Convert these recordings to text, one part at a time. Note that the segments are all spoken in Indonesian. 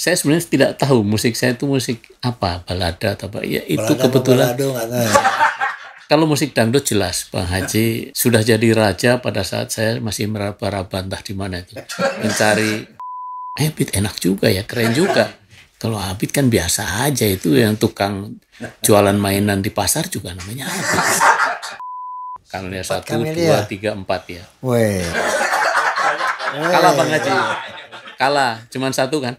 saya sebenarnya tidak tahu musik saya itu musik apa balada atau apa ya itu kebetulan balado, kalau musik dangdut jelas Bang Haji sudah jadi raja pada saat saya masih meraba-raba entah di mana itu mencari eh enak juga ya keren juga kalau Abid kan biasa aja itu yang tukang jualan mainan di pasar juga namanya Abid. ya satu, dua, tiga, empat ya. Weh. Kalah Bang Haji. Kalah, cuman satu kan?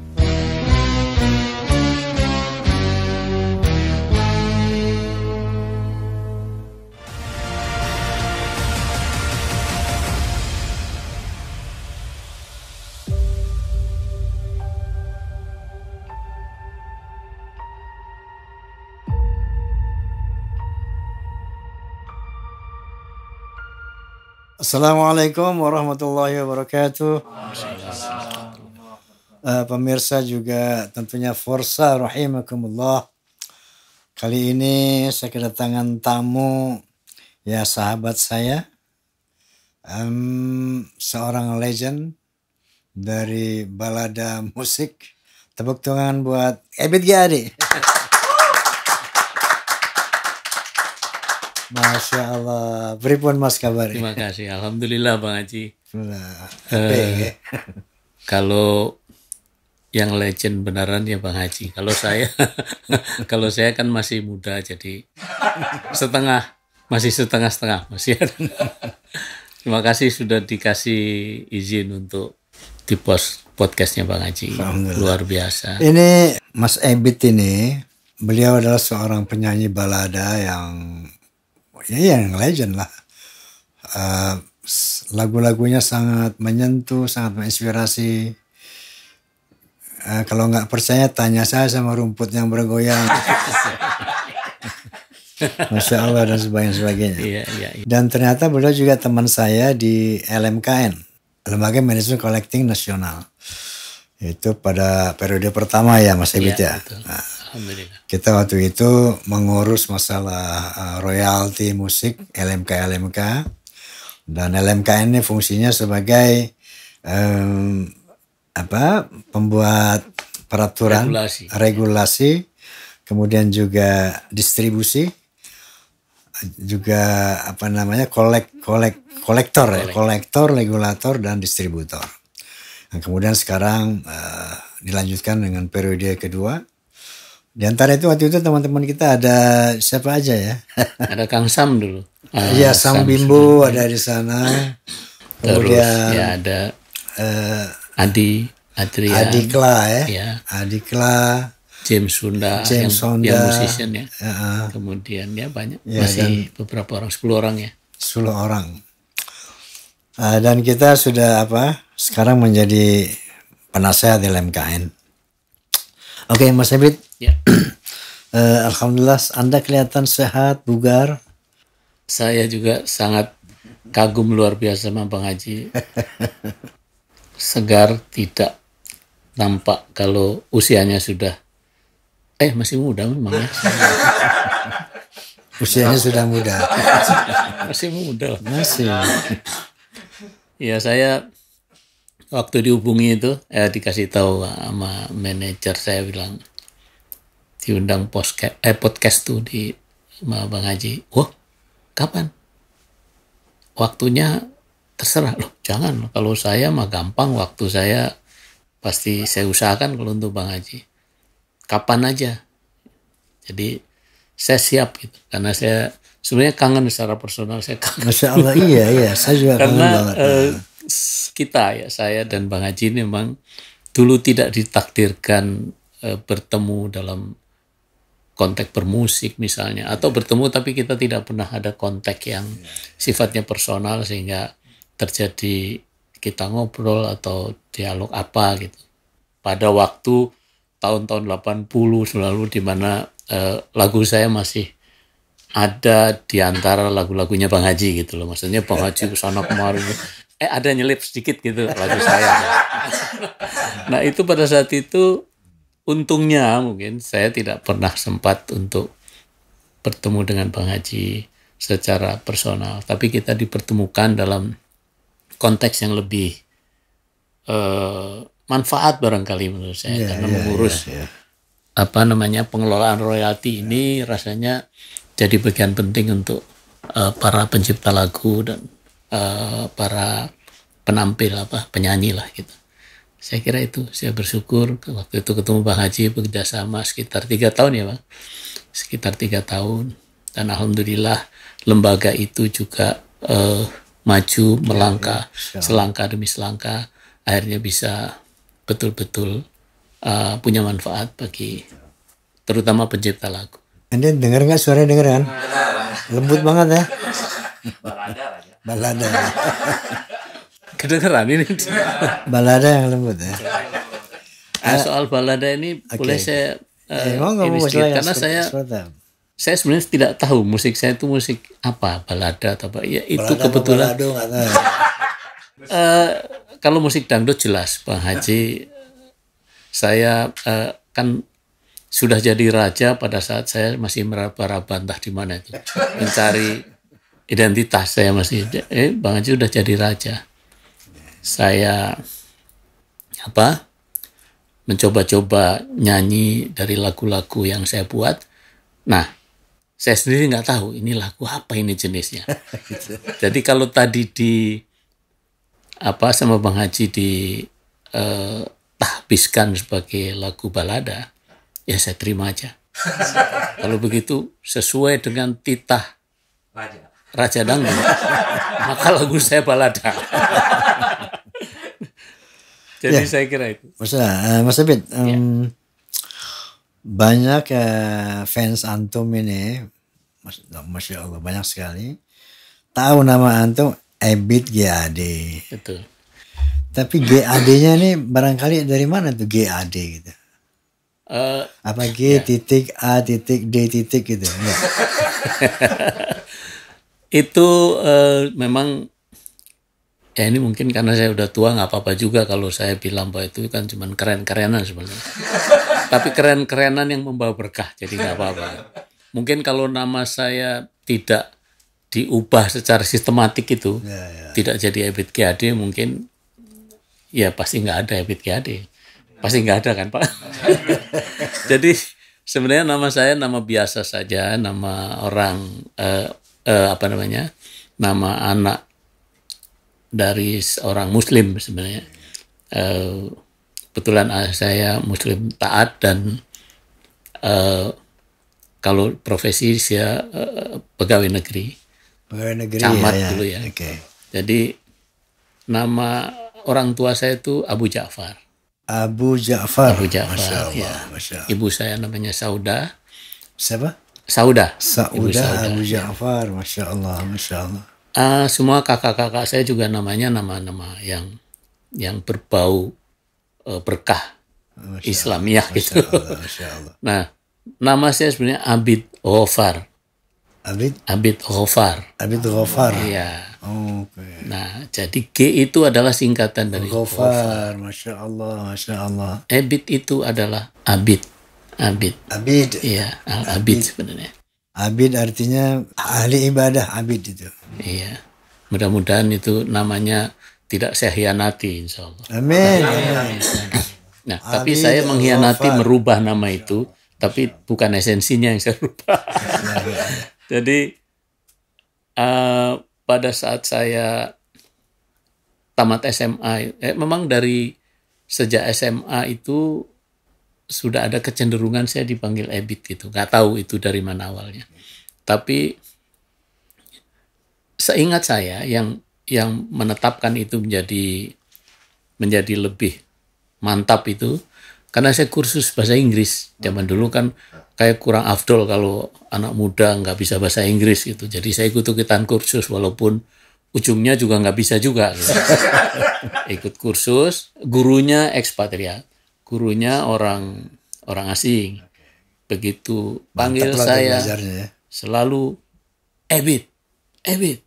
Assalamualaikum warahmatullahi wabarakatuh. Uh, pemirsa juga tentunya Forsa rahimakumullah. Kali ini saya kedatangan tamu ya sahabat saya. Um, seorang legend dari balada musik. Tepuk tangan buat Ebit Gadi. Masya Allah. Beripun mas kabar. Ya. Terima kasih. Alhamdulillah Bang Haji. Nah, uh, kalau yang legend beneran ya Bang Haji. Kalau saya, kalau saya kan masih muda jadi setengah, masih setengah-setengah masih. Ada. Terima kasih sudah dikasih izin untuk di post podcastnya Bang Haji. Luar biasa. Ini Mas Ebit ini, beliau adalah seorang penyanyi balada yang Iya yang legend lah. Uh, lagu-lagunya sangat menyentuh, sangat menginspirasi. Uh, kalau nggak percaya tanya saya sama rumput yang bergoyang. Masya Allah dan sebagainya. sebagainya. Iya, iya, iya. Dan ternyata beliau juga teman saya di LMKN, Lembaga Manajemen Collecting Nasional. Itu pada periode pertama ya Mas Ebit iya, ya. Nah, kita waktu itu mengurus masalah uh, royalti musik LMK LMK dan LMK ini fungsinya sebagai um, apa pembuat peraturan regulasi, regulasi kemudian juga distribusi juga apa namanya kolek kolek kolektor ya kolektor regulator dan distributor nah, kemudian sekarang uh, dilanjutkan dengan periode kedua di antara itu waktu itu teman-teman kita ada siapa aja ya? ada Kang Sam dulu. Ah, iya, ah, Sam, Sam Bimbo Sam. ada di sana. Terus Kemudian ya ada uh, Adi Adria. Kla ya. ya. Kla. James Sunda James yang, Sonda, yang musician ya. uh. Kemudian ya banyak ya, masih dan, beberapa orang, 10 orang ya. 10 orang. Uh, dan kita sudah apa? Sekarang menjadi penasehat di LMKN. Oke, okay, Mas Ebrit. Ya. uh, Alhamdulillah, Anda kelihatan sehat, bugar. Saya juga sangat kagum luar biasa sama Bang Haji. Segar tidak nampak kalau usianya sudah eh masih muda memang ya. usianya sudah muda. masih muda. Masih. Ya saya waktu dihubungi itu eh, dikasih tahu sama manajer saya bilang diundang podcast eh podcast tuh di sama Bang Haji. Wah, kapan? Waktunya terserah loh, jangan. Kalau saya mah gampang waktu saya pasti saya usahakan kalau untuk Bang Haji. Kapan aja. Jadi saya siap gitu karena saya sebenarnya kangen secara personal saya kangen. Masya Allah iya iya saya juga kangen Karena, banget. uh, kita ya saya dan Bang Haji ini memang dulu tidak ditakdirkan e, bertemu dalam konteks bermusik misalnya atau iya. bertemu tapi kita tidak pernah ada konteks yang iya. sifatnya personal sehingga terjadi kita ngobrol atau dialog apa gitu. Pada waktu tahun-tahun 80 selalu di mana e, lagu saya masih ada di antara lagu-lagunya Bang Haji gitu loh. Maksudnya Bang Haji sana kemarin eh ada nyelip sedikit gitu lagu saya. nah itu pada saat itu untungnya mungkin saya tidak pernah sempat untuk bertemu dengan Bang Haji secara personal, tapi kita dipertemukan dalam konteks yang lebih uh, manfaat barangkali menurut saya yeah, karena yeah, mengurus yeah, yeah. apa namanya pengelolaan royalti ini rasanya jadi bagian penting untuk uh, para pencipta lagu dan Eh, para penampil apa penyanyi lah gitu. Saya kira itu saya bersyukur waktu itu ketemu bang Haji bekerja sama sekitar tiga tahun ya bang sekitar tiga tahun dan alhamdulillah lembaga itu juga uh, maju melangkah ya, ya, ya, selangkah demi selangkah akhirnya bisa betul-betul uh, punya manfaat bagi terutama pencipta lagu. Anda dengar nggak suaranya dengar kan? Lembut banget ya. Balada. Kedengeran ini. balada yang lembut ya. Ah, nah, soal balada ini okay. boleh saya uh, eh, eh ini sedikit, karena saya saya sebenarnya tidak tahu musik saya itu musik apa balada atau apa ya itu balada kebetulan balado, uh, kalau musik dangdut jelas Pak Haji saya uh, kan sudah jadi raja pada saat saya masih meraba-raba entah di mana itu mencari identitas saya masih eh Bang Haji udah jadi raja. Saya apa? mencoba-coba nyanyi dari lagu-lagu yang saya buat. Nah, saya sendiri nggak tahu ini lagu apa ini jenisnya. Gitu. Jadi kalau tadi di apa sama Bang Haji di eh, tahbiskan sebagai lagu balada, ya saya terima aja. kalau begitu sesuai dengan titah Raja. Raja Dangdut, maka lagu saya balada. Jadi ya. saya kira itu. Mas, uh, Mas Abid, um, ya. banyak uh, fans antum ini, Mas, oh, masya Allah banyak sekali. Tahu nama antum Ebit GAD. Betul. Tapi GAD-nya ini barangkali dari mana tuh GAD gitu? Uh, Apa G ya. titik A titik D titik gitu? itu uh, memang ya ini mungkin karena saya udah tua nggak apa-apa juga kalau saya bilang bahwa itu kan cuma keren-kerenan sebenarnya tapi keren-kerenan yang membawa berkah jadi nggak apa-apa mungkin kalau nama saya tidak diubah secara sistematik itu ya, ya. tidak jadi Ebit Kiade mungkin ya pasti nggak ada Ebit Kiade pasti nggak ada kan Pak jadi sebenarnya nama saya nama biasa saja nama orang eh, uh, apa namanya nama anak dari seorang Muslim sebenarnya. Eh, kebetulan saya Muslim taat dan uh, kalau profesi saya uh, eh, pegawai negeri. Pegawai negeri. Camat ya, ya. dulu ya. Okay. Jadi nama orang tua saya itu Abu Ja'far. Abu Ja'far. Abu Ja'far. ya. Ibu saya namanya Sauda. Siapa? Sauda. Sauda, Abu Ja'far, masya Allah, masya Allah. Uh, semua kakak-kakak saya juga namanya nama-nama yang yang berbau uh, berkah Masya Islamiah Allah, gitu. Masya Allah, Masya Allah. Nah, nama saya sebenarnya Abid Ghofar. Abid? Abid Ghofar. Abid Ghofar. Iya. Oh, okay. Nah, jadi G itu adalah singkatan dari Ghofar. Ghofar. Masya Allah, Masya Allah. Abid itu adalah Abid. Abid. Abid. Iya, al-abid sebenarnya. Abid artinya ahli ibadah, abid itu. Iya. Mudah-mudahan itu namanya tidak saya hianati insya Allah. Amin. Amin. Nah, Amin. tapi saya mengkhianati merubah nama itu, tapi bukan esensinya yang saya rubah. Jadi uh, pada saat saya tamat SMA, eh, memang dari sejak SMA itu sudah ada kecenderungan saya dipanggil Ebit gitu. Gak tahu itu dari mana awalnya. Tapi seingat saya yang yang menetapkan itu menjadi menjadi lebih mantap itu karena saya kursus bahasa Inggris zaman dulu kan kayak kurang afdol kalau anak muda nggak bisa bahasa Inggris gitu jadi saya ikut ikutan kursus walaupun ujungnya juga nggak bisa juga gitu. ikut kursus gurunya ekspatriat gurunya orang orang asing. Begitu panggil saya ya. selalu Ebit, Ebit,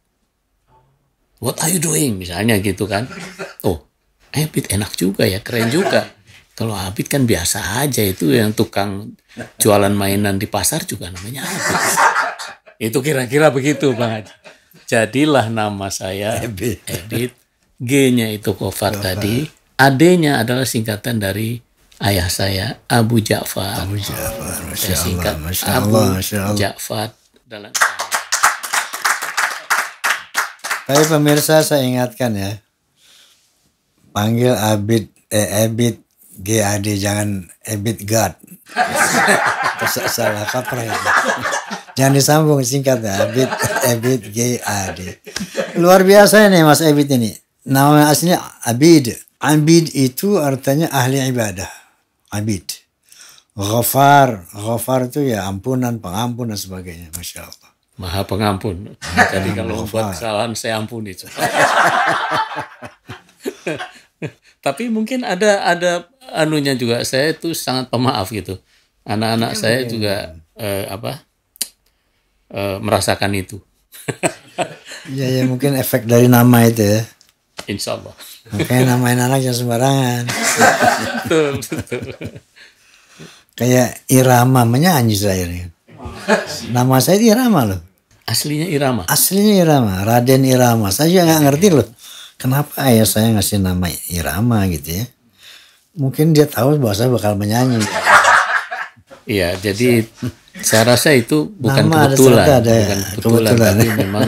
what are you doing? Misalnya gitu kan. Oh, Ebit enak juga ya, keren juga. Kalau Abid kan biasa aja itu yang tukang jualan mainan di pasar juga namanya Abid. itu kira-kira begitu Bang Haji. Jadilah nama saya Ebit. Ebit. G-nya itu Kofar tadi. AD-nya adalah singkatan dari ayah saya Abu Ja'far. Abu Ja'far, Masya Allah, Masya Allah, Masya Allah. Abu Ja'far dalam Tapi pemirsa saya ingatkan ya, panggil Abid, eh, Abid GAD, jangan Abid God. Salah kaprah ya. Jangan disambung singkat ya, Abid, Abid GAD. Luar biasa nih Mas Abid ini. Nama aslinya Abid. Abid itu artinya ahli ibadah abid. Ghafar, ghafar itu ya ampunan, pengampun dan sebagainya. Masya Allah. Maha pengampun. Jadi kalau buat kesalahan saya ampuni. Tapi mungkin ada ada anunya juga. Saya itu sangat pemaaf gitu. Anak-anak ya, saya ya. juga eh, apa eh, merasakan itu. ya ya mungkin efek dari nama itu ya. Insya Allah. Makanya namain anak yang sembarangan. betul, Kayak Irama, menyanyi saya. Nama saya Irama loh. Aslinya Irama? Aslinya Irama, Raden Irama. Saya juga nggak ngerti loh. Kenapa ayah saya ngasih nama Irama gitu ya. Mungkin dia tahu bahwa saya bakal menyanyi. Iya, jadi saya rasa itu bukan nama kebetulan. Ada, ada ya, Bukan kebetulan, kebetulan. tapi memang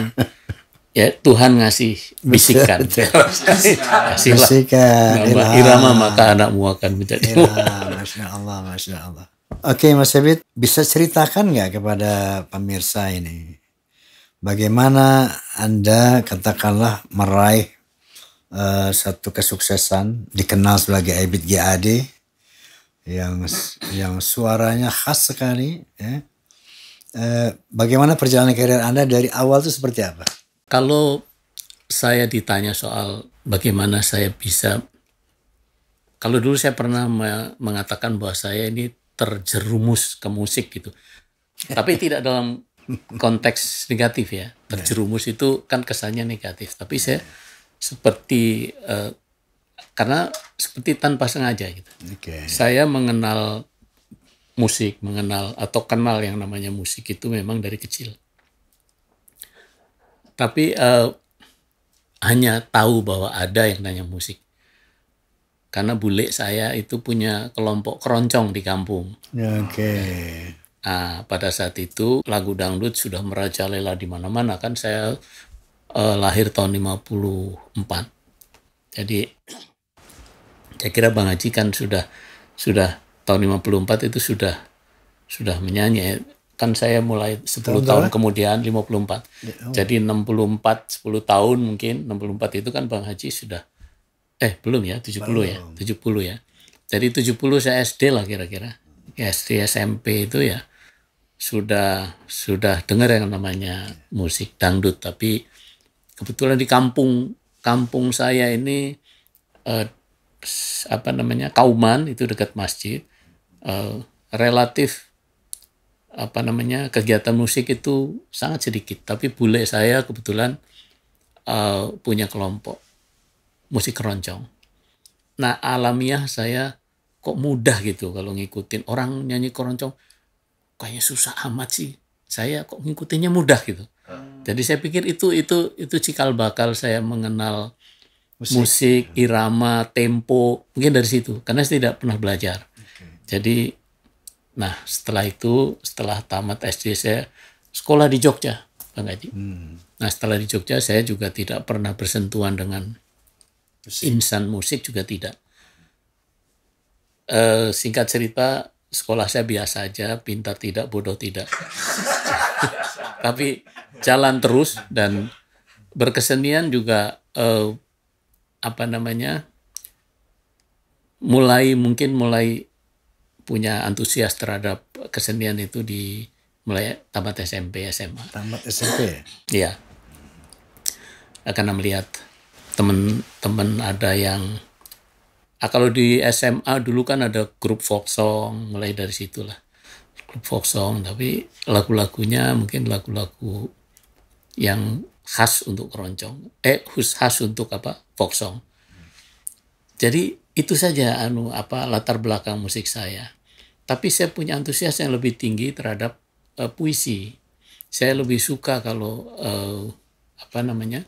ya Tuhan ngasih bisikan kasih bisikan irama maka anakmu akan menjadi Ilah, masya Allah masya Allah oke Mas Ebit bisa ceritakan nggak kepada pemirsa ini bagaimana anda katakanlah meraih uh, satu kesuksesan dikenal sebagai Ebit GAD yang yang suaranya khas sekali ya. Uh, bagaimana perjalanan karir Anda dari awal itu seperti apa? Kalau saya ditanya soal bagaimana saya bisa, kalau dulu saya pernah mengatakan bahwa saya ini terjerumus ke musik gitu, tapi tidak dalam konteks negatif ya. Terjerumus ya. itu kan kesannya negatif, tapi saya seperti uh, karena seperti tanpa sengaja gitu. Okay. Saya mengenal musik, mengenal atau kenal yang namanya musik itu memang dari kecil tapi uh, hanya tahu bahwa ada yang nanya musik karena bule saya itu punya kelompok keroncong di kampung. Oke. Okay. Nah, pada saat itu lagu dangdut sudah merajalela di mana-mana kan saya eh, lahir tahun 54. Jadi saya kira Bang Haji kan sudah sudah tahun 54 itu sudah sudah menyanyi kan saya mulai 10 tahun, tahun kemudian 54. Ya, oh. Jadi 64 10 tahun mungkin 64 itu kan Bang Haji sudah eh belum ya 70 ya, belum. ya. 70 ya. Jadi 70 saya SD lah kira-kira. Ya, SD SMP itu ya sudah sudah dengar yang namanya musik dangdut tapi kebetulan di kampung kampung saya ini eh, apa namanya Kauman itu dekat masjid eh, relatif apa namanya kegiatan musik itu sangat sedikit tapi bule saya kebetulan uh, punya kelompok musik keroncong nah alamiah saya kok mudah gitu kalau ngikutin orang nyanyi keroncong kayaknya susah amat sih saya kok ngikutinnya mudah gitu hmm. jadi saya pikir itu itu itu cikal bakal saya mengenal musik, musik irama tempo mungkin dari situ karena saya tidak pernah belajar jadi Nah setelah itu setelah tamat SD saya sekolah di Jogja, Bang Haji. Hmm. Nah setelah di Jogja saya juga tidak pernah bersentuhan dengan musik. insan musik juga tidak. E, singkat cerita sekolah saya biasa aja, pintar tidak, bodoh tidak. Tapi jalan terus dan berkesenian juga e, apa namanya mulai mungkin mulai punya antusias terhadap kesenian itu di mulai tamat SMP SMA. Tamat SMP. Iya. Karena melihat teman-teman ada yang ah, kalau di SMA dulu kan ada grup folk song mulai dari situlah grup folk song tapi lagu-lagunya mungkin lagu-lagu yang khas untuk keroncong eh khusus khas untuk apa folk song jadi itu saja anu apa latar belakang musik saya tapi saya punya antusias yang lebih tinggi terhadap uh, puisi saya lebih suka kalau uh, apa namanya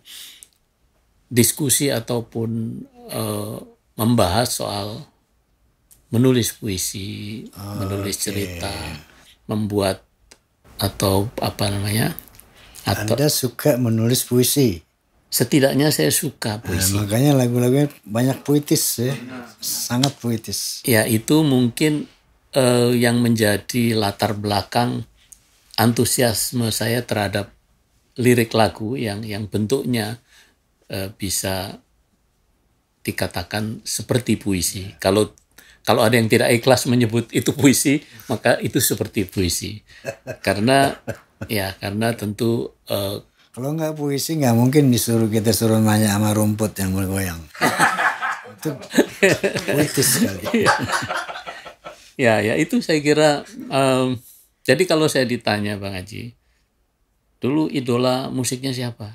diskusi ataupun uh, membahas soal menulis puisi oh, menulis okay. cerita membuat atau apa namanya atau, Anda suka menulis puisi setidaknya saya suka eh, puisi. Nah, makanya lagu-lagunya banyak puitis ya, sangat puitis. Ya itu mungkin uh, yang menjadi latar belakang antusiasme saya terhadap lirik lagu yang yang bentuknya uh, bisa dikatakan seperti puisi. Kalau kalau ada yang tidak ikhlas menyebut itu puisi, maka itu seperti puisi. Karena ya karena tentu uh, kalau nggak puisi nggak mungkin disuruh kita suruh nanya sama rumput yang bergoyang. itu puitis sekali. Iya. ya, ya itu saya kira. Um, jadi kalau saya ditanya Bang Haji, dulu idola musiknya siapa?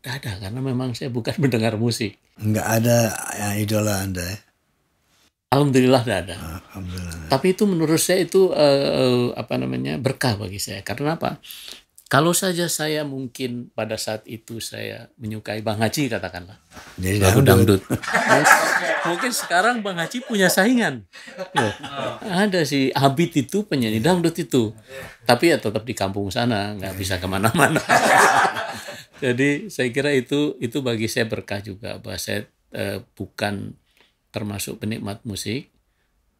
Gak ada karena memang saya bukan mendengar musik. Nggak ada ya, idola Anda ya? Alhamdulillah tidak ada. Ah, alhamdulillah. Tapi itu menurut saya itu uh, apa namanya berkah bagi saya. Karena apa? Kalau saja saya mungkin pada saat itu saya menyukai Bang Haji katakanlah. Jadi lagu dangdut. dangdut. mungkin sekarang Bang Haji punya saingan. Oh. ada si Habit itu penyanyi dangdut itu. Tapi ya tetap di kampung sana, nggak bisa kemana-mana. Jadi saya kira itu itu bagi saya berkah juga bahwa saya eh, bukan termasuk penikmat musik.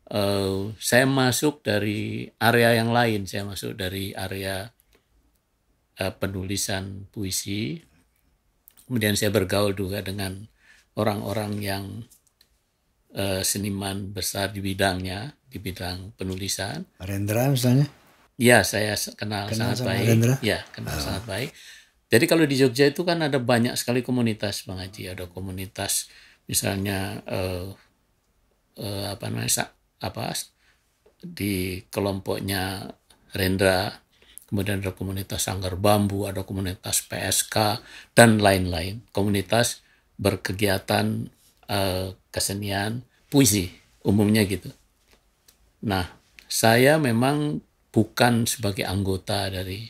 Uh, saya masuk dari area yang lain, saya masuk dari area uh, penulisan puisi. Kemudian saya bergaul juga dengan orang-orang yang uh, seniman besar di bidangnya, di bidang penulisan. Rendra misalnya? Ya, saya kenal, kenal sangat baik. Rendra? Ya, kenal oh. sangat baik. Jadi kalau di Jogja itu kan ada banyak sekali komunitas Bang Haji, ada komunitas misalnya uh, uh, apa namanya apa di kelompoknya Rendra kemudian ada komunitas sanggar bambu, ada komunitas PSK, dan lain-lain. Komunitas berkegiatan uh, kesenian, puisi, umumnya gitu. Nah, saya memang bukan sebagai anggota dari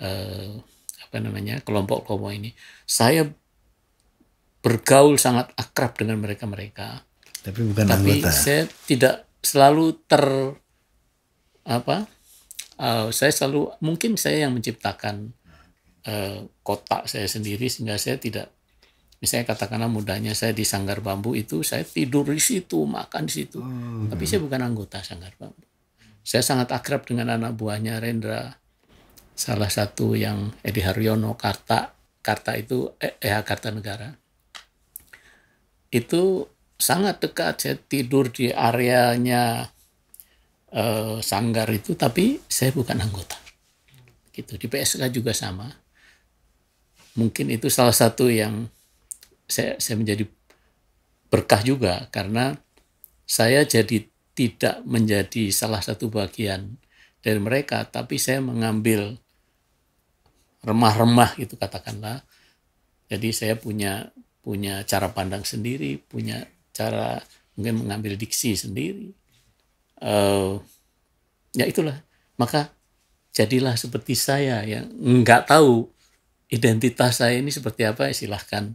uh, apa namanya kelompok-kelompok ini. Saya bergaul sangat akrab dengan mereka-mereka. Tapi bukan Tapi anggota. saya tidak selalu ter apa uh, saya selalu mungkin saya yang menciptakan uh, eh, kotak saya sendiri sehingga saya tidak misalnya katakanlah mudahnya saya di sanggar bambu itu saya tidur di situ makan di situ hmm. tapi saya bukan anggota sanggar bambu saya sangat akrab dengan anak buahnya Rendra salah satu yang Edi Haryono Karta Karta itu eh, eh Karta Negara itu sangat dekat saya tidur di areanya Eh, sanggar itu, tapi saya bukan anggota. Gitu. Di PSK juga sama. Mungkin itu salah satu yang saya, saya menjadi berkah juga karena saya jadi tidak menjadi salah satu bagian dari mereka, tapi saya mengambil remah-remah itu katakanlah. Jadi saya punya punya cara pandang sendiri, punya cara mungkin mengambil diksi sendiri uh, ya itulah maka jadilah seperti saya yang nggak tahu identitas saya ini seperti apa ya silahkan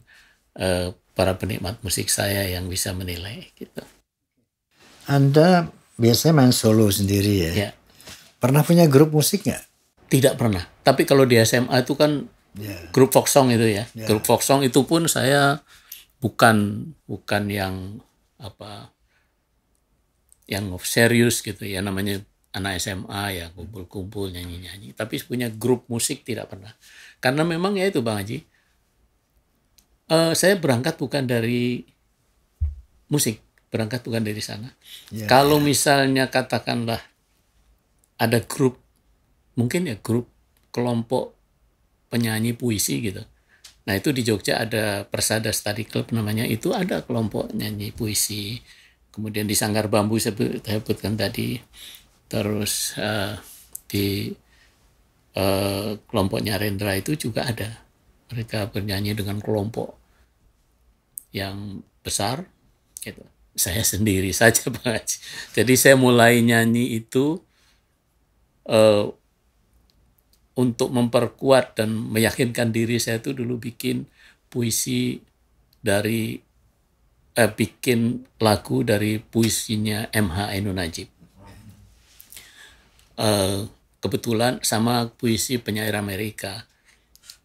uh, para penikmat musik saya yang bisa menilai gitu. Anda biasanya main solo sendiri ya? ya. Pernah punya grup musik nggak? Tidak pernah. Tapi kalau di SMA itu kan yeah. grup folk song itu ya. Yeah. Grup folk song itu pun saya bukan bukan yang apa yang serius gitu ya namanya anak SMA ya kumpul-kumpul nyanyi-nyanyi tapi punya grup musik tidak pernah karena memang ya itu Bang Haji uh, saya berangkat bukan dari musik berangkat bukan dari sana yeah, kalau yeah. misalnya katakanlah ada grup mungkin ya grup kelompok penyanyi puisi gitu nah itu di Jogja ada Persada Study Club namanya itu ada kelompok nyanyi puisi kemudian di sanggar bambu saya sebutkan tadi terus uh, di uh, kelompoknya Rendra itu juga ada mereka bernyanyi dengan kelompok yang besar gitu saya sendiri saja Pak Haji. Jadi saya mulai nyanyi itu uh, untuk memperkuat dan meyakinkan diri saya itu dulu bikin puisi dari eh, bikin lagu dari puisinya MH Ainun Najib. Eh, kebetulan sama puisi penyair Amerika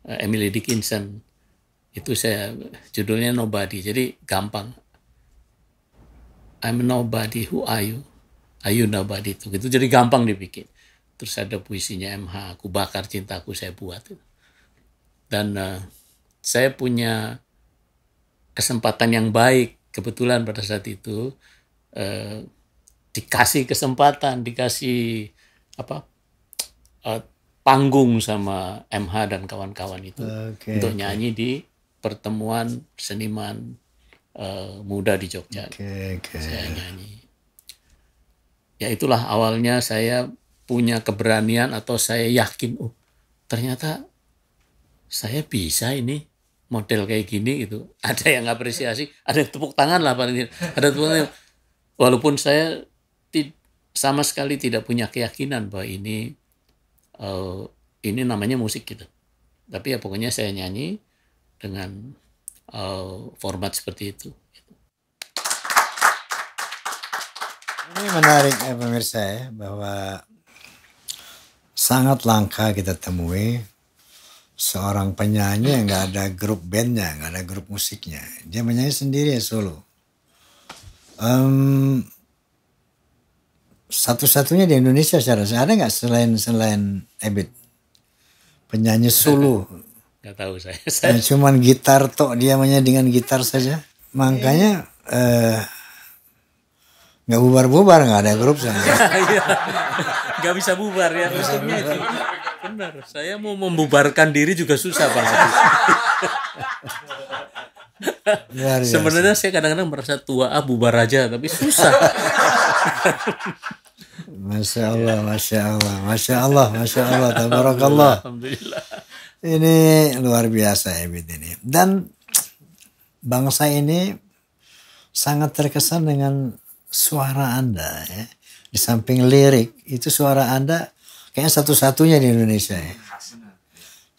eh, Emily Dickinson itu saya judulnya Nobody. Jadi gampang. I'm nobody, who are you? Are you nobody itu gitu. Jadi gampang dibikin. Terus ada puisinya MH, aku bakar cintaku saya buat. Dan uh, saya punya kesempatan yang baik kebetulan pada saat itu eh, dikasih kesempatan, dikasih apa eh, panggung sama MH dan kawan-kawan itu okay, untuk nyanyi di pertemuan seniman eh, muda di Jogja. Okay, okay. Saya nyanyi. Ya itulah awalnya saya punya keberanian atau saya yakin, oh ternyata saya bisa ini model kayak gini gitu ada yang apresiasi ada yang tepuk tangan lah paling tidak ada tepuk tangan walaupun saya sama sekali tidak punya keyakinan bahwa ini uh, ini namanya musik gitu tapi ya pokoknya saya nyanyi dengan uh, format seperti itu gitu. ini menarik ya pemirsa ya bahwa sangat langka kita temui seorang penyanyi yang nggak ada grup bandnya, nggak ada grup musiknya. Dia menyanyi sendiri ya solo. Um, satu-satunya di Indonesia saya rasa ada nggak selain selain Ebit penyanyi solo? Nggak tahu saya. saya. Cuman gitar tok dia menyanyi dengan gitar saja. Makanya eh, nggak eh, bubar-bubar nggak ada grup sama iya. Nggak bisa bubar ya. musiknya bisa bubar benar saya mau membubarkan diri juga susah banget sebenarnya saya kadang-kadang merasa tua ah bubar aja tapi susah Masya Allah, Masya Allah, Masya Allah, Masya Allah, Tabarakallah. Alhamdulillah. Ini luar biasa ya ini. Dan bangsa ini sangat terkesan dengan suara Anda ya. Di samping lirik, itu suara Anda Kayaknya satu-satunya di Indonesia ya.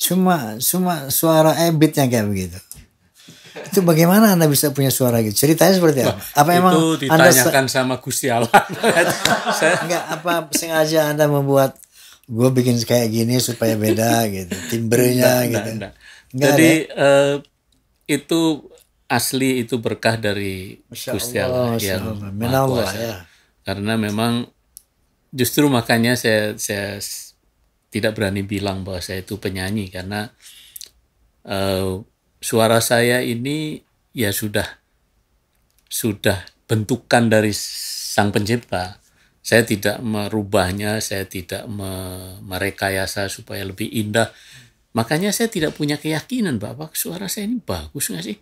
Cuma, cuma suara ebit yang kayak begitu. Itu bagaimana Anda bisa punya suara gitu? Ceritanya seperti apa? Apa itu emang ditanyakan anda... sama Gusti Allah? Enggak, apa sengaja Anda membuat gue bikin kayak gini supaya beda gitu, timbrenya gitu. Enggak, enggak. Jadi uh, itu asli itu berkah dari Gusti Allah, Allah yang Allah. Allah, ya. Karena memang justru makanya saya saya tidak berani bilang bahwa saya itu penyanyi karena uh, suara saya ini ya sudah sudah bentukan dari sang pencipta. Saya tidak merubahnya, saya tidak me merekayasa supaya lebih indah. Makanya saya tidak punya keyakinan bahwa suara saya ini bagus nggak sih.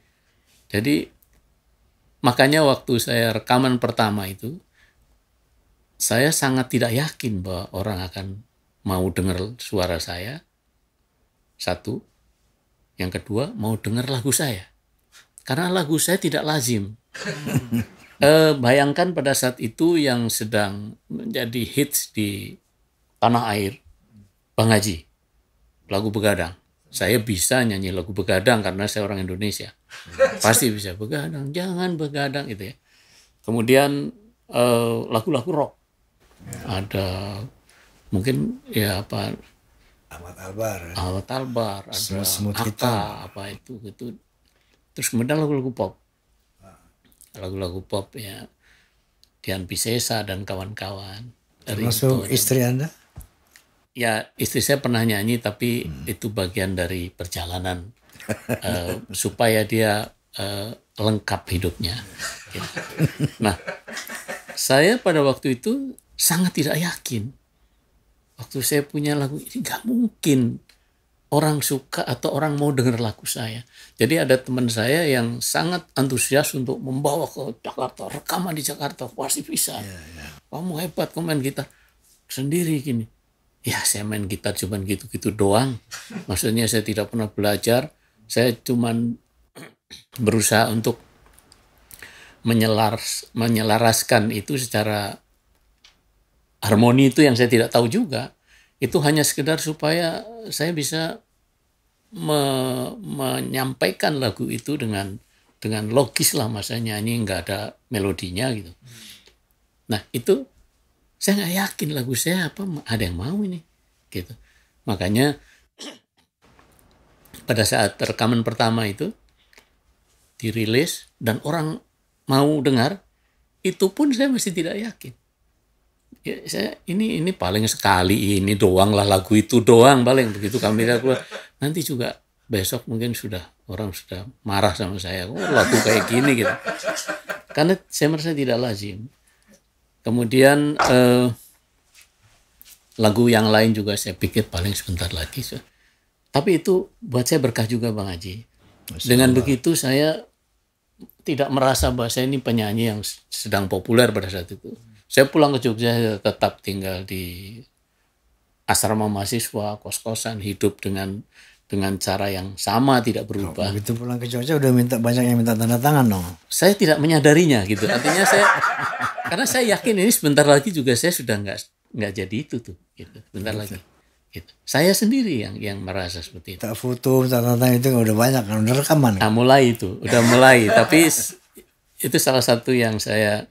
Jadi makanya waktu saya rekaman pertama itu saya sangat tidak yakin bahwa orang akan mau dengar suara saya. Satu. Yang kedua, mau dengar lagu saya. Karena lagu saya tidak lazim. e, bayangkan pada saat itu yang sedang menjadi hits di tanah air, Bang Haji, lagu begadang saya bisa nyanyi lagu begadang karena saya orang Indonesia. Pasti bisa begadang, jangan begadang gitu ya. Kemudian eh, lagu-lagu e, rock ada mungkin ya apa Ahmad Albar ya. Ahmad Albar ada semut, Akta, gitu. apa itu gitu terus kemudian lagu-lagu pop ah. lagu-lagu pop ya Dian Pisesa dan kawan-kawan termasuk itu, istri anda ya istri saya pernah nyanyi tapi hmm. itu bagian dari perjalanan uh, supaya dia uh, lengkap hidupnya nah saya pada waktu itu sangat tidak yakin. Waktu saya punya lagu ini gak mungkin orang suka atau orang mau dengar lagu saya. Jadi ada teman saya yang sangat antusias untuk membawa ke Jakarta, rekaman di Jakarta, pasti bisa. Yeah, yeah. Kamu hebat, kamu main gitar sendiri gini. Ya saya main gitar cuman gitu-gitu doang. Maksudnya saya tidak pernah belajar, saya cuman berusaha untuk menyelar menyelaraskan itu secara harmoni itu yang saya tidak tahu juga itu hanya sekedar supaya saya bisa me menyampaikan lagu itu dengan dengan logis lah masa nyanyi nggak ada melodinya gitu nah itu saya nggak yakin lagu saya apa ada yang mau ini gitu makanya pada saat rekaman pertama itu dirilis dan orang mau dengar itu pun saya masih tidak yakin ya, saya ini ini paling sekali ini doang lah lagu itu doang paling begitu kami keluar nanti juga besok mungkin sudah orang sudah marah sama saya oh, lagu kayak gini gitu karena saya merasa tidak lazim kemudian eh, lagu yang lain juga saya pikir paling sebentar lagi tapi itu buat saya berkah juga bang Haji dengan begitu saya tidak merasa bahwa saya ini penyanyi yang sedang populer pada saat itu saya pulang ke Jogja tetap tinggal di asrama mahasiswa, kos-kosan, hidup dengan dengan cara yang sama tidak berubah. Oh, begitu pulang ke Jogja udah minta banyak yang minta tanda tangan dong. Saya tidak menyadarinya gitu. Artinya saya karena saya yakin ini sebentar lagi juga saya sudah nggak nggak jadi itu tuh. Gitu. Sebentar lagi. Gitu. Saya sendiri yang yang merasa seperti itu. Tak foto, tanda tangan itu udah banyak kan udah rekaman. Nah, mulai itu, udah mulai. Tapi itu salah satu yang saya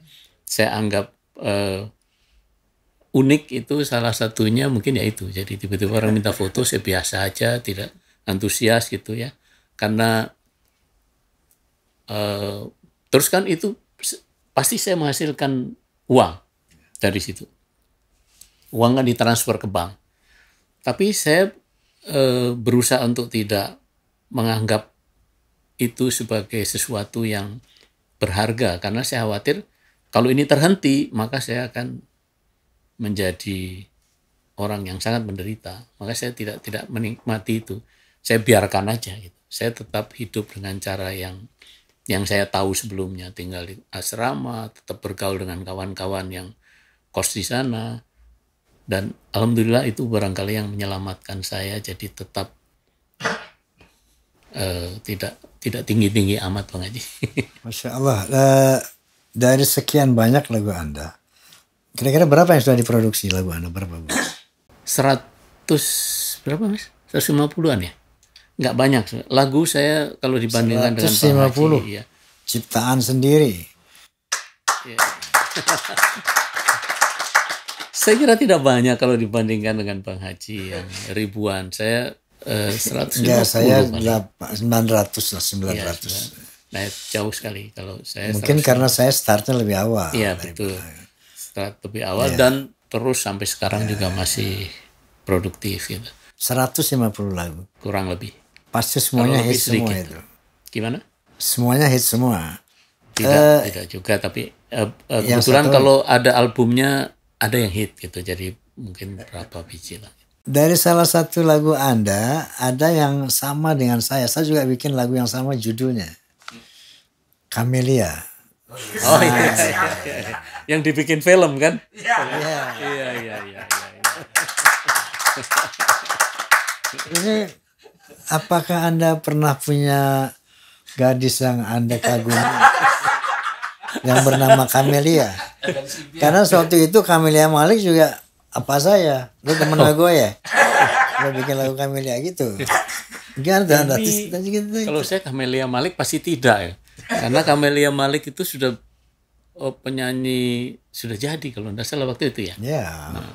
saya anggap uh, unik itu salah satunya mungkin ya itu. Jadi tiba-tiba orang minta foto saya biasa aja, tidak antusias gitu ya. Karena uh, terus kan itu pasti saya menghasilkan uang dari situ. Uang kan ditransfer ke bank. Tapi saya e, berusaha untuk tidak menganggap itu sebagai sesuatu yang berharga karena saya khawatir kalau ini terhenti, maka saya akan menjadi orang yang sangat menderita. Maka saya tidak tidak menikmati itu. Saya biarkan aja gitu. Saya tetap hidup dengan cara yang yang saya tahu sebelumnya, tinggal di asrama, tetap bergaul dengan kawan-kawan yang kos di sana. Dan alhamdulillah itu barangkali yang menyelamatkan saya jadi tetap uh, tidak tidak tinggi-tinggi amat Bang Haji. Masya Allah. Uh dari sekian banyak lagu Anda, kira-kira berapa yang sudah diproduksi lagu Anda? Berapa? Bu? 100 berapa Mas? Seratus lima an ya? Enggak banyak. Lagu saya kalau dibandingkan 150. dengan Seratus Haji, puluh. Iya. Ciptaan sendiri. Iya. saya kira tidak banyak kalau dibandingkan dengan Bang Haji yang ribuan. Saya eh, 150. Enggak, saya sembilan 900 lah, 900. Ya, Nah jauh sekali kalau saya mungkin karena saya startnya lebih awal. Iya betul, start lebih awal ya. dan terus sampai sekarang ya. juga iya. masih produktif gitu. 150 lagu. Kurang lebih. Pasti semuanya hit semua itu. Gimana? Semuanya hit semua. Tidak, uh, tidak juga. Tapi uh, uh, kebetulan satu, kalau ada albumnya ada yang hit gitu. Jadi mungkin berapa biji lah. Dari salah satu lagu Anda ada yang sama dengan saya. Saya juga bikin lagu yang sama judulnya. Kamelia. Oh iya, iya, iya. yang dibikin film kan? Iya. Iya iya iya. iya, Ini apakah anda pernah punya gadis yang anda kagumi yang bernama Kamelia? Karena suatu itu Kamelia Malik juga apa saya, lu temen oh. gue ya, lu bikin lagu Kamelia gitu. Gimana? Gitu, gitu. Kalau saya Kamelia Malik pasti tidak ya karena Camelia Malik itu sudah oh, penyanyi sudah jadi kalau tidak salah waktu itu ya. Ya. Nah.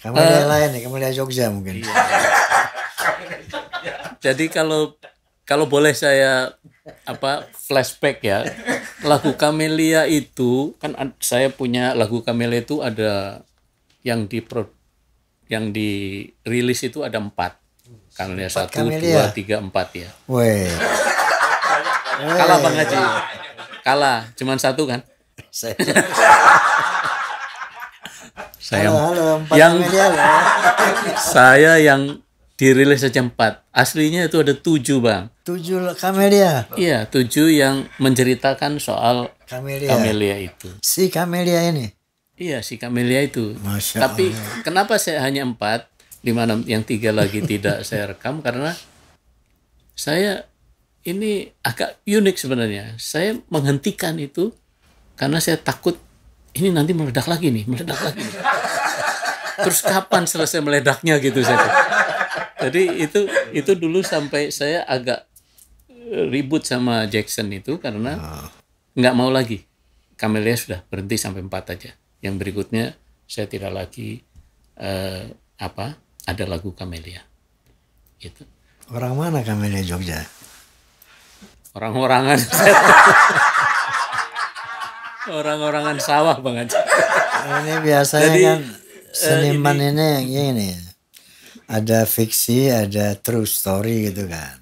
Camelia uh, lain nih, Camelia Jogja mungkin. Iya. jadi kalau kalau boleh saya apa flashback ya lagu Camelia itu kan saya punya lagu Camelia itu ada yang di yang dirilis itu ada empat Kamelia satu dua tiga empat ya. Weh. Eh. Kalah Bang Haji. Kalah, cuman satu kan? Saya. halo, halo, yang ya. saya yang dirilis saja empat. Aslinya itu ada tujuh bang. Tujuh kamelia. Iya tujuh yang menceritakan soal kamelia, kamelia itu. Si kamelia ini. Iya si kamelia itu. Masya Tapi Allah. kenapa saya hanya empat? Di mana yang tiga lagi tidak saya rekam karena saya ini agak unik sebenarnya. Saya menghentikan itu karena saya takut ini nanti meledak lagi nih, meledak lagi. Nih. Terus kapan selesai meledaknya gitu saya. Jadi itu itu dulu sampai saya agak ribut sama Jackson itu karena nggak mau lagi. Kamelia sudah berhenti sampai empat aja. Yang berikutnya saya tidak lagi eh, apa ada lagu Kamelia. Gitu. Orang mana Kamelia Jogja? Orang-orangan. Orang-orangan sawah Bang Haji. Ini biasanya Jadi, kan eh, seniman uh, ini, yang ini. Ada fiksi, ada true story gitu kan.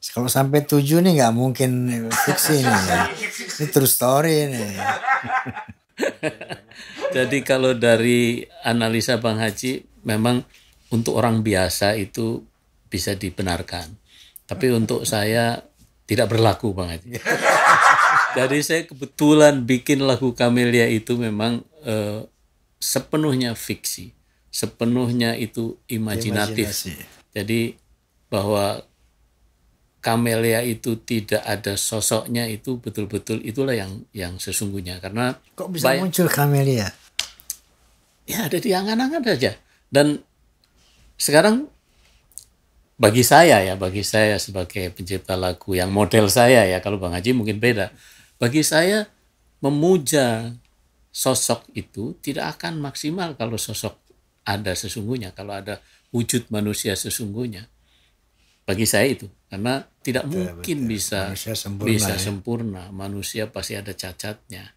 Kalau sampai tujuh nih nggak mungkin fiksi ini Ya. Ini true story ini. Jadi kalau dari analisa Bang Haji memang untuk orang biasa itu bisa dibenarkan. Tapi untuk saya tidak berlaku banget. Jadi saya kebetulan bikin lagu Kamelia itu memang uh, sepenuhnya fiksi, sepenuhnya itu imajinatif. Jadi bahwa Kamelia itu tidak ada sosoknya itu betul-betul itulah yang yang sesungguhnya karena kok bisa banyak, muncul Kamelia? Ya ada di angan-angan saja dan sekarang bagi saya ya, bagi saya sebagai pencipta lagu yang model saya ya, kalau Bang Haji mungkin beda. Bagi saya memuja sosok itu tidak akan maksimal kalau sosok ada sesungguhnya, kalau ada wujud manusia sesungguhnya. Bagi saya itu, karena tidak betul, mungkin betul. bisa manusia sempurna, bisa ya. sempurna. Manusia pasti ada cacatnya.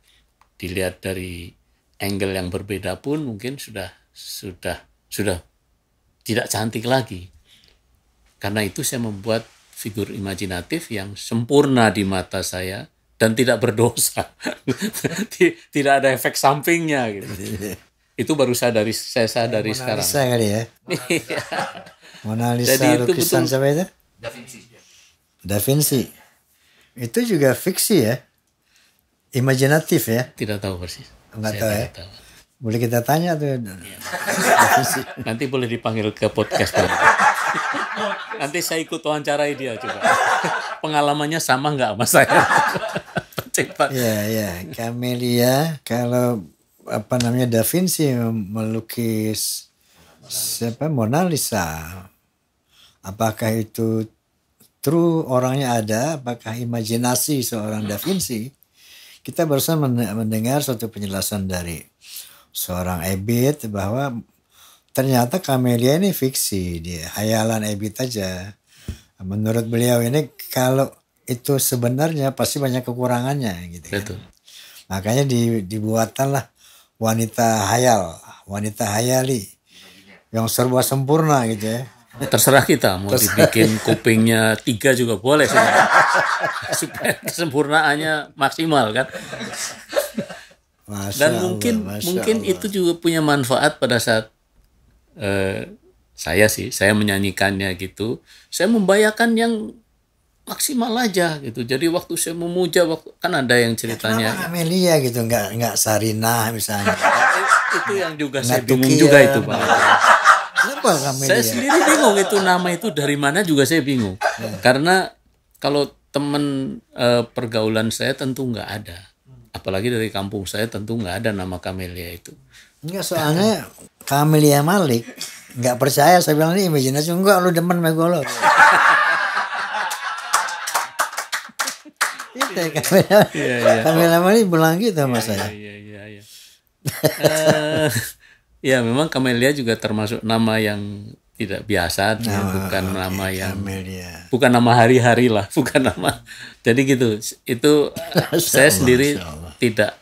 Dilihat dari angle yang berbeda pun mungkin sudah sudah sudah tidak cantik lagi karena itu saya membuat figur imajinatif yang sempurna di mata saya dan tidak berdosa. tidak ada efek sampingnya gitu. itu baru saya dari saya sadari Mona sekarang. Lisa kali ya. Iya. Mona Lisa Jadi itu lukisan betul. siapa itu? Da Vinci. Da Vinci. Itu juga fiksi ya? Imajinatif ya? Tidak tahu persis. Enggak tahu ya. Tahu. Boleh kita tanya tuh. Ya. Nanti boleh dipanggil ke podcast. Nanti saya ikut wawancara dia juga Pengalamannya sama nggak sama saya? Cepat. Ya ya, Camelia kalau apa namanya Da Vinci melukis siapa Mona Lisa. Apakah itu true orangnya ada? Apakah imajinasi seorang Da Vinci? Kita barusan mendengar suatu penjelasan dari seorang Ebit bahwa ternyata Kamelia ini fiksi, dia hayalan Ebit aja. Menurut beliau ini kalau itu sebenarnya pasti banyak kekurangannya gitu kan. Betul. Makanya di, dibuatanlah wanita hayal, wanita hayali yang serba sempurna gitu ya. Terserah kita mau Terserah. dibikin kupingnya tiga juga boleh sih. supaya kesempurnaannya maksimal kan. Masya Dan mungkin mungkin Allah. itu juga punya manfaat pada saat eh, saya sih saya menyanyikannya gitu saya membayangkan yang maksimal aja gitu jadi waktu saya memuja waktu kan ada yang ceritanya ya, Amelia gitu nggak nggak Sarina misalnya itu yang juga nggak saya bingung juga itu pak kenapa saya sendiri bingung itu nama itu dari mana juga saya bingung ya. karena kalau teman e, pergaulan saya tentu nggak ada apalagi dari kampung saya tentu nggak ada nama Kamelia itu Enggak soalnya nah, Kamelia Malik nggak percaya saya bilang ini imajinasi enggak lu demen sama lo itu iya, iya. iya, Malik bilang gitu yeah, sama saya yeah, yeah, yeah. uh, ya memang Kamelia juga termasuk nama yang tidak biasa nama, ya, bukan okay, nama yang Kamelia. bukan nama hari-hari lah bukan nama jadi gitu itu eh, saya sendiri tidak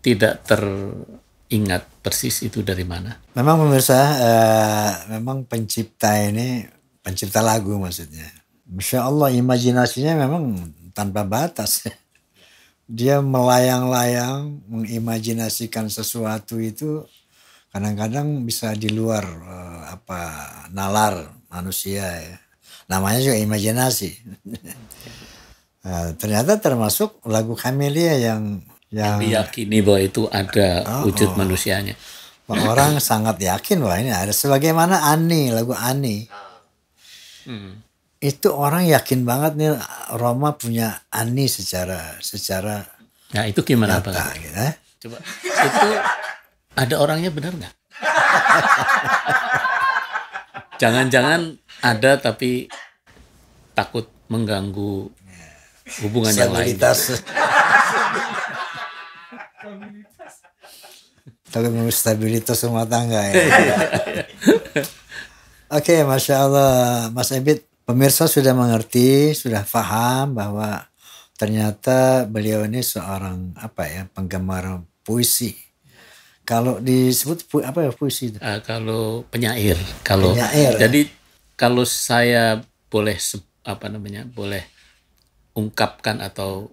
tidak teringat persis itu dari mana? Memang pemirsa, uh, memang pencipta ini pencipta lagu maksudnya. Masya Allah imajinasinya memang tanpa batas. Dia melayang-layang mengimajinasikan sesuatu itu kadang-kadang bisa di luar uh, apa nalar manusia ya. Namanya juga imajinasi. Eh, ternyata termasuk lagu Kamelia yang yang, diyakini bahwa itu ada oh, wujud oh. manusianya. Orang sangat yakin bahwa ini ada sebagaimana Ani lagu Ani. Hmm. Itu orang yakin banget nih Roma punya Ani secara secara. Nah itu gimana nyata, Gitu, eh? Coba itu ada orangnya benar nggak? Jangan-jangan ada tapi takut mengganggu hubungan yang lain. Tapi stabilitas rumah tangga ya. Iya. Oke, okay, masya Allah, Mas Ebit, pemirsa sudah mengerti, sudah paham bahwa ternyata beliau ini seorang apa ya penggemar puisi. Kalau disebut pu, apa ya puisi itu? Uh, kalau penyair, kalau penyair, ya. jadi ya? kalau saya boleh apa namanya boleh ungkapkan atau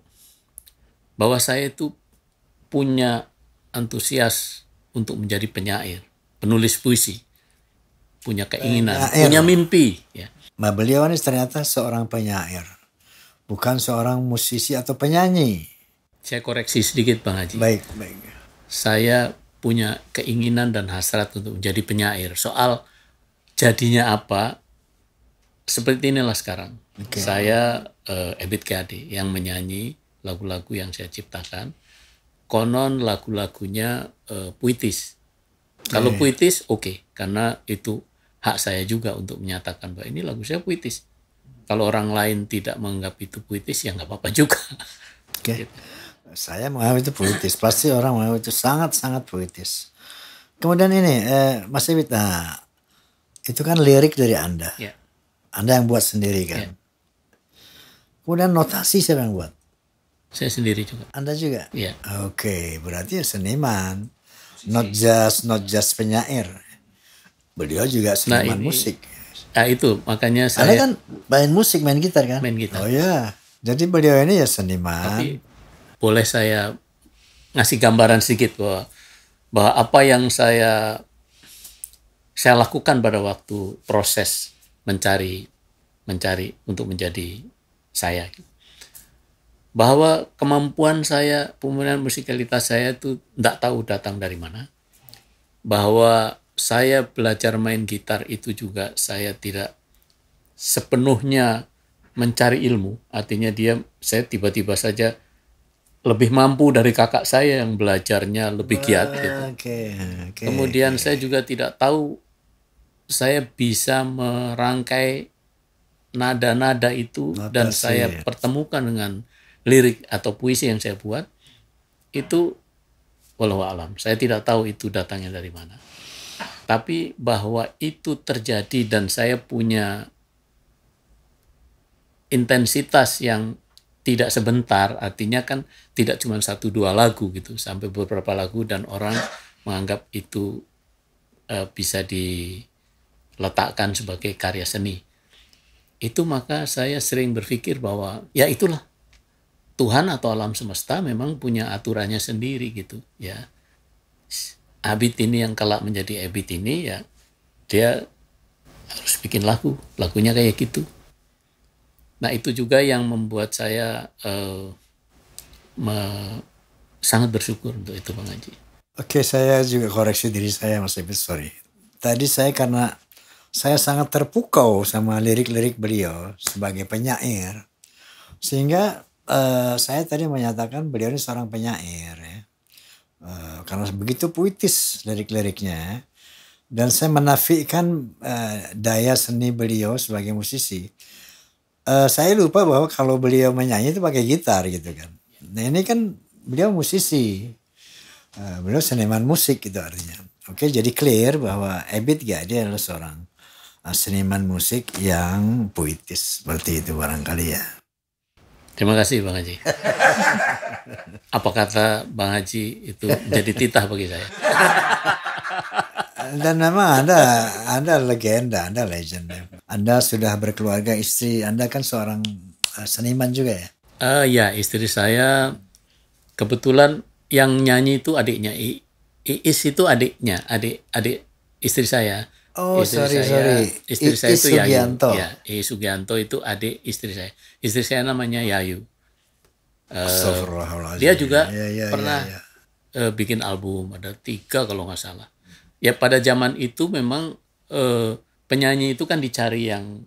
bahwa saya itu punya antusias untuk menjadi penyair, penulis puisi, punya keinginan, penyair. punya mimpi. Ya. Mbak nah, beliau ini ternyata seorang penyair, bukan seorang musisi atau penyanyi. Saya koreksi sedikit Bang Haji. Baik, baik. Saya punya keinginan dan hasrat untuk menjadi penyair. Soal jadinya apa, seperti inilah sekarang. Okay. Saya uh, Ebit Kadi yang menyanyi lagu-lagu yang saya ciptakan konon lagu-lagunya uh, puitis. Kalau yeah. Iya. puitis oke okay, karena itu hak saya juga untuk menyatakan bahwa ini lagu saya puitis. Kalau orang lain tidak menganggap itu puitis ya nggak apa-apa juga. Oke. Okay. gitu. Saya menganggap itu puitis. Pasti orang menganggap itu sangat-sangat puitis. Kemudian ini eh, Mas nah, itu kan lirik dari Anda. Yeah. Anda yang buat sendiri kan. Yeah. Kemudian notasi saya yang buat? Saya sendiri juga. Anda juga? Iya. Oke, okay, berarti seniman. Not just not just penyair. Beliau juga nah, seniman nah, ini, musik. Ah itu makanya saya. Anda kan main musik, main gitar kan? Main gitar. Oh iya. Jadi beliau ini ya seniman. Tapi boleh saya ngasih gambaran sedikit bahwa bahwa apa yang saya saya lakukan pada waktu proses mencari mencari untuk menjadi saya bahwa kemampuan saya, pemulihan musikalitas saya itu tidak tahu datang dari mana. Bahwa saya belajar main gitar itu juga saya tidak sepenuhnya mencari ilmu. Artinya dia, saya tiba-tiba saja lebih mampu dari kakak saya yang belajarnya lebih giat. Ah, gitu. Okay, okay, Kemudian okay. saya juga tidak tahu saya bisa merangkai nada-nada itu Not dan saya pertemukan dengan lirik atau puisi yang saya buat itu walau alam saya tidak tahu itu datangnya dari mana tapi bahwa itu terjadi dan saya punya intensitas yang tidak sebentar artinya kan tidak cuma satu dua lagu gitu sampai beberapa lagu dan orang menganggap itu e, bisa diletakkan sebagai karya seni itu maka saya sering berpikir bahwa ya itulah Tuhan atau alam semesta memang punya aturannya sendiri gitu ya Abid ini yang kelak menjadi Abid ini ya dia harus bikin lagu lagunya kayak gitu nah itu juga yang membuat saya uh, me sangat bersyukur untuk itu Bang Haji oke saya juga koreksi diri saya Mas Ebit sorry tadi saya karena saya sangat terpukau sama lirik-lirik beliau sebagai penyair sehingga uh, saya tadi menyatakan beliau ini seorang penyair ya. Uh, karena begitu puitis lirik-liriknya ya. dan saya menafikan uh, daya seni beliau sebagai musisi. Uh, saya lupa bahwa kalau beliau menyanyi itu pakai gitar gitu kan. Nah ini kan beliau musisi, uh, beliau seniman musik gitu artinya. Oke jadi clear bahwa Ebit gak dia adalah seorang uh, seniman musik yang puitis seperti itu barangkali ya. Terima kasih Bang Haji. Apa kata Bang Haji itu jadi titah bagi saya. Dan memang Anda, Anda legenda, Anda legend. Ya. Anda sudah berkeluarga, istri Anda kan seorang eh, seniman juga ya? Uh, ya, istri saya kebetulan yang nyanyi itu adiknya Iis itu adiknya, adik adik istri saya. Oh istri sorry saya, sorry. Istri I, saya itu Sugianto. Yayu. Ya, I Sugianto itu adik istri saya. Istri saya namanya Yayu. Uh, dia juga ya, ya, pernah ya, ya. Uh, bikin album ada tiga kalau nggak salah. Ya pada zaman itu memang uh, penyanyi itu kan dicari yang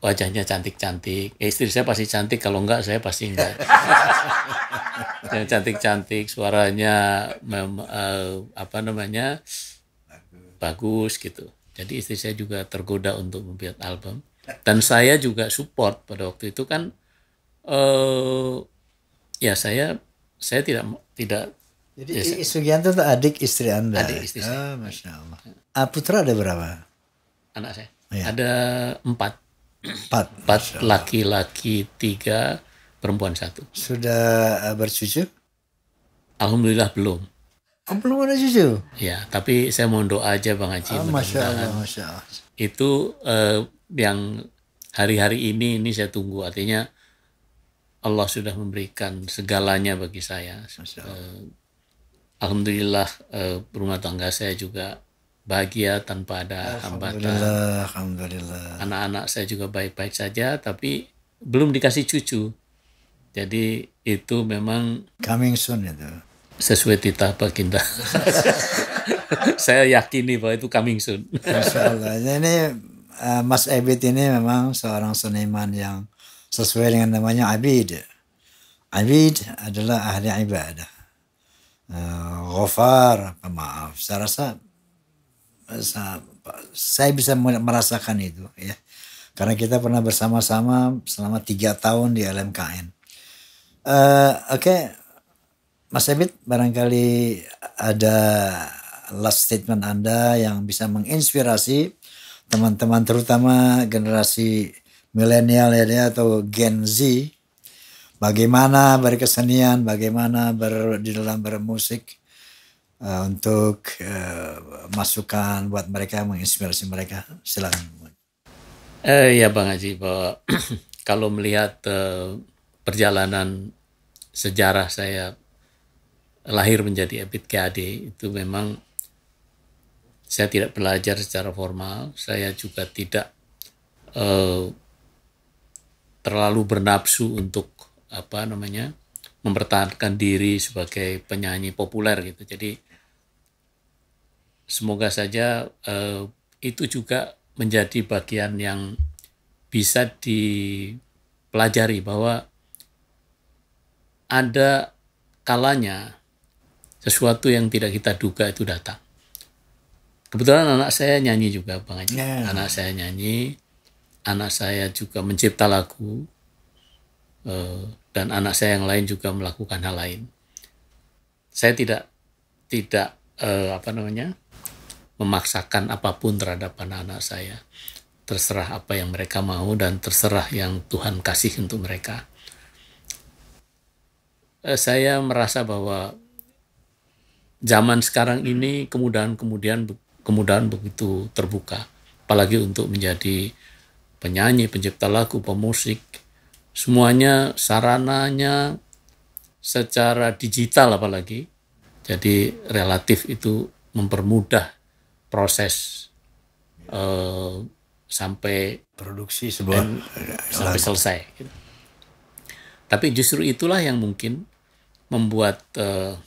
wajahnya cantik-cantik. Ya, istri saya pasti cantik kalau nggak saya pasti enggak. yang cantik-cantik, suaranya mem, uh, apa namanya bagus gitu. Jadi istri saya juga tergoda untuk membuat album dan saya juga support pada waktu itu kan uh, ya saya saya tidak tidak jadi ya, saya, Sugianto itu adik istri Anda. Adik istri saya. Oh, Masya Allah. Ah, putra ada berapa? Anak saya. ya. Ada empat. Empat. Empat laki-laki tiga perempuan satu. Sudah ah, bercucu? Alhamdulillah belum. Kemplungan aja sih. Ya, tapi saya mohon doa aja Bang Haji. Ah, Masya Allah, Masya Allah. Itu eh, yang hari-hari ini ini saya tunggu. Artinya Allah sudah memberikan segalanya bagi saya. Eh, Alhamdulillah eh, rumah tangga saya juga bahagia tanpa ada hambatan. Alhamdulillah, Alhamdulillah. Anak-anak saya juga baik-baik saja, tapi belum dikasih cucu. Jadi itu memang coming soon itu sesuai titah baginda. Saya yakini bahwa itu coming soon. Masya Ini uh, Mas Abid ini memang seorang seniman yang sesuai dengan namanya abid. Abid adalah ahli ibadah. Uh, ghafar, pemaaf. Saya rasa saya, saya bisa merasakan itu ya. Karena kita pernah bersama-sama selama tiga tahun di LMKN. Uh, eh, Oke, okay Mas Ebit, barangkali ada last statement Anda yang bisa menginspirasi teman-teman terutama generasi milenial ya atau Gen Z bagaimana berkesenian, bagaimana ber, di dalam bermusik uh, untuk uh, masukan buat mereka menginspirasi mereka. Silakan. Eh ya Bang Haji bahwa kalau melihat uh, perjalanan sejarah saya lahir menjadi Epit KAD itu memang saya tidak belajar secara formal, saya juga tidak eh, terlalu bernafsu untuk apa namanya mempertahankan diri sebagai penyanyi populer gitu. Jadi semoga saja eh, itu juga menjadi bagian yang bisa dipelajari bahwa ada kalanya sesuatu yang tidak kita duga itu datang. Kebetulan anak saya nyanyi juga, Bang Aji. Yeah. Anak saya nyanyi, anak saya juga mencipta lagu, eh, dan anak saya yang lain juga melakukan hal lain. Saya tidak tidak eh, apa namanya memaksakan apapun terhadap anak-anak saya. Terserah apa yang mereka mau dan terserah yang Tuhan kasih untuk mereka. Eh, saya merasa bahwa zaman sekarang ini kemudahan kemudian kemudahan begitu terbuka, apalagi untuk menjadi penyanyi, pencipta lagu, pemusik, semuanya sarananya secara digital apalagi. Jadi relatif itu mempermudah proses uh, sampai produksi sebuah dan, sampai selesai. Gitu. Tapi justru itulah yang mungkin membuat uh,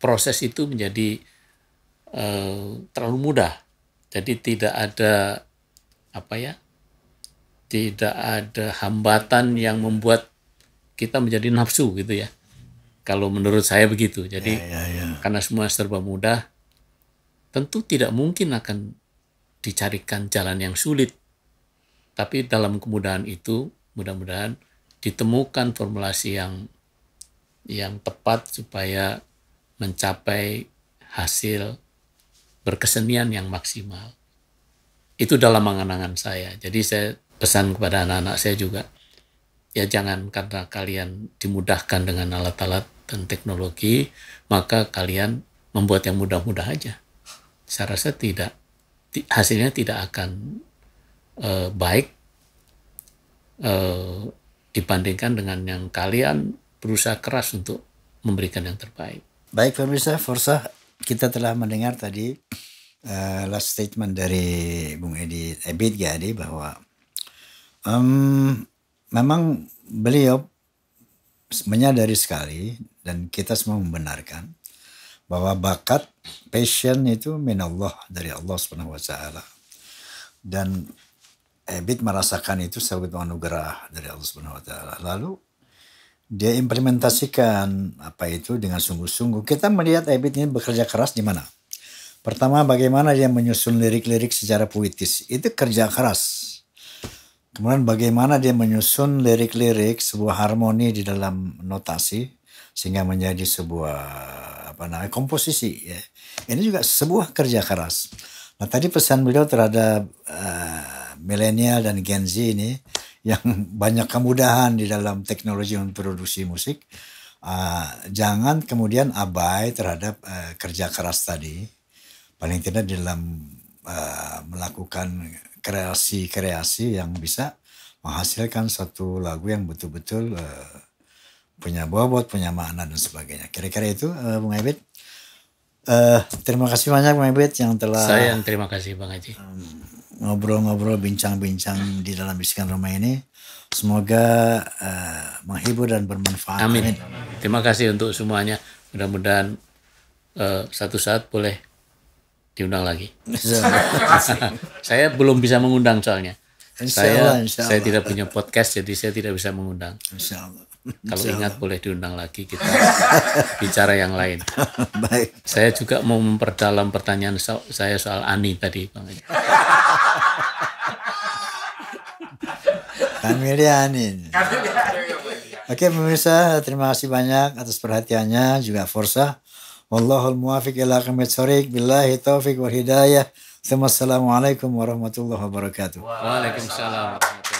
proses itu menjadi uh, terlalu mudah. Jadi tidak ada apa ya? Tidak ada hambatan yang membuat kita menjadi nafsu gitu ya. Kalau menurut saya begitu. Jadi ya, ya, ya. karena semua serba mudah, tentu tidak mungkin akan dicarikan jalan yang sulit. Tapi dalam kemudahan itu, mudah-mudahan ditemukan formulasi yang yang tepat supaya mencapai hasil berkesenian yang maksimal. Itu dalam angan saya. Jadi saya pesan kepada anak-anak saya juga, ya jangan karena kalian dimudahkan dengan alat-alat dan teknologi, maka kalian membuat yang mudah-mudah aja. Saya rasa tidak, hasilnya tidak akan uh, baik uh, dibandingkan dengan yang kalian berusaha keras untuk memberikan yang terbaik. Baik pemirsa, Forsa kita telah mendengar tadi uh, last statement dari Bung Edi Ebit eh, Gadi bahwa um, memang beliau menyadari sekali dan kita semua membenarkan bahwa bakat passion itu minallah dari Allah Subhanahu wa taala. Dan Ebit eh, merasakan itu sebagai anugerah dari Allah Subhanahu wa taala. Lalu dia implementasikan apa itu dengan sungguh-sungguh. Kita melihat Ebit ini bekerja keras di mana? Pertama, bagaimana dia menyusun lirik-lirik secara puitis. Itu kerja keras. Kemudian bagaimana dia menyusun lirik-lirik sebuah harmoni di dalam notasi sehingga menjadi sebuah apa namanya komposisi ya. Ini juga sebuah kerja keras. Nah, tadi pesan beliau terhadap uh, milenial dan Gen Z ini yang banyak kemudahan di dalam teknologi memproduksi musik, uh, jangan kemudian abai terhadap uh, kerja keras tadi. Paling tidak dalam uh, melakukan kreasi-kreasi yang bisa menghasilkan satu lagu yang betul-betul uh, punya bobot, punya makna dan sebagainya. Kira-kira itu, uh, Bung Ebit. Uh, terima kasih banyak Bung Ebit yang telah. Saya yang terima kasih Bang Haji. Um, ngobrol-ngobrol bincang-bincang di dalam bisikan rumah ini semoga uh, menghibur dan bermanfaat. Amin. Terima kasih untuk semuanya. Mudah-mudahan uh, satu saat boleh diundang lagi. saya belum bisa mengundang soalnya. Insya Allah, saya Allah. tidak punya podcast jadi saya tidak bisa mengundang. Insya Allah. Kalau ingat boleh diundang lagi kita bicara yang lain. Baik. Saya juga mau memperdalam pertanyaan so saya soal Ani tadi, Bang. Kami Kamilianin. Oke okay, pemirsa, terima kasih banyak atas perhatiannya juga Forsa. Wallahul muwafiq ila aqwamit shoriq billahi taufiq wal hidayah. Assalamualaikum warahmatullahi wabarakatuh. Waalaikumsalam.